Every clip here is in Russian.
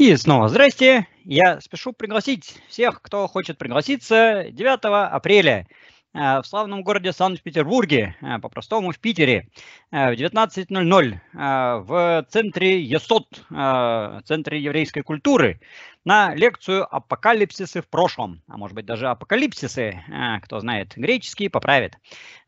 И снова здрасте. Я спешу пригласить всех, кто хочет пригласиться 9 апреля э, в славном городе Санкт-Петербурге, э, по-простому в Питере, э, в 19.00 в центре ЕСОТ, центре еврейской культуры, на лекцию «Апокалипсисы в прошлом», а может быть даже «Апокалипсисы», кто знает греческий, поправит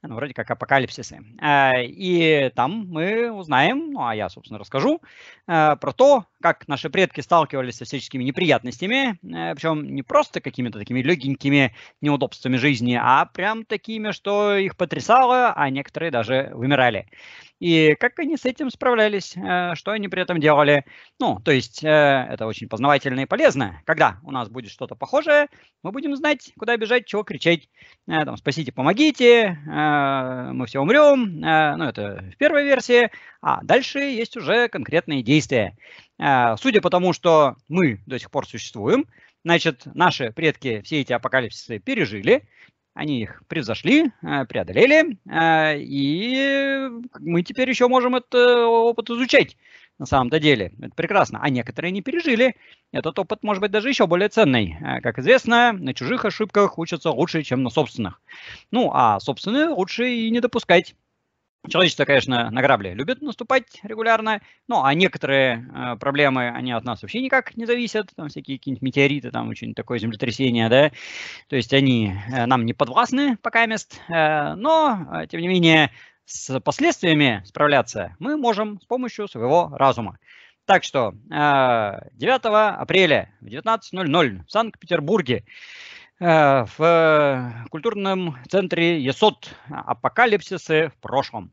ну, вроде как апокалипсисы. Э, и там мы узнаем, ну а я, собственно, расскажу э, про то, как наши предки сталкивались со всяческими неприятностями, э, причем не просто какими-то такими легенькими неудобствами жизни, а прям такими, что их потрясало, а некоторые даже вымирали и как они с этим справлялись, э, что они при этом делали. Ну, то есть э, это очень познавательно и полезно. Когда у нас будет что-то похожее, мы будем знать, куда бежать, чего кричать. Э, там, спасите, помогите, мы все умрем. Ну, это в первой версии. А дальше есть уже конкретные действия. Судя по тому, что мы до сих пор существуем, Значит, наши предки все эти апокалипсисы пережили, они их превзошли, э, преодолели, э, и мы теперь еще можем этот э, опыт изучать на самом-то деле. Это прекрасно. А некоторые не пережили. Этот опыт может быть даже еще более ценный. Как известно, на чужих ошибках учатся лучше, чем на собственных. Ну, а собственные лучше и не допускать. Человечество, конечно, на грабли любит наступать регулярно, ну, а некоторые э, проблемы, они от нас вообще никак не зависят, там всякие какие-нибудь метеориты, там очень такое землетрясение, да, то есть они э, нам не подвластны пока мест, э, но, э, тем не менее, с последствиями справляться мы можем с помощью своего разума. Так что 9 э, апреля в 19.00 в Санкт-Петербурге Э, в э, культурном центре ЕСОТ «Апокалипсисы в прошлом».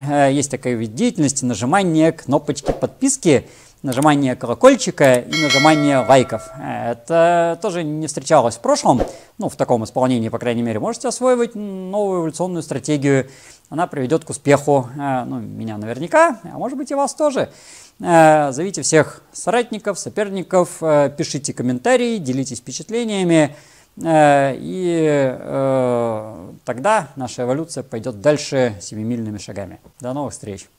Э, есть такая вид деятельности, нажимание кнопочки подписки – нажимание колокольчика и нажимание лайков. Это тоже не встречалось в прошлом, ну, в таком исполнении, по крайней мере. Можете освоивать новую эволюционную стратегию. Она приведет к успеху, э, ну, меня наверняка, а может быть и вас тоже. Э, зовите всех соратников, соперников, э, пишите комментарии, делитесь впечатлениями. И тогда наша эволюция пойдет дальше семимильными шагами. До новых встреч!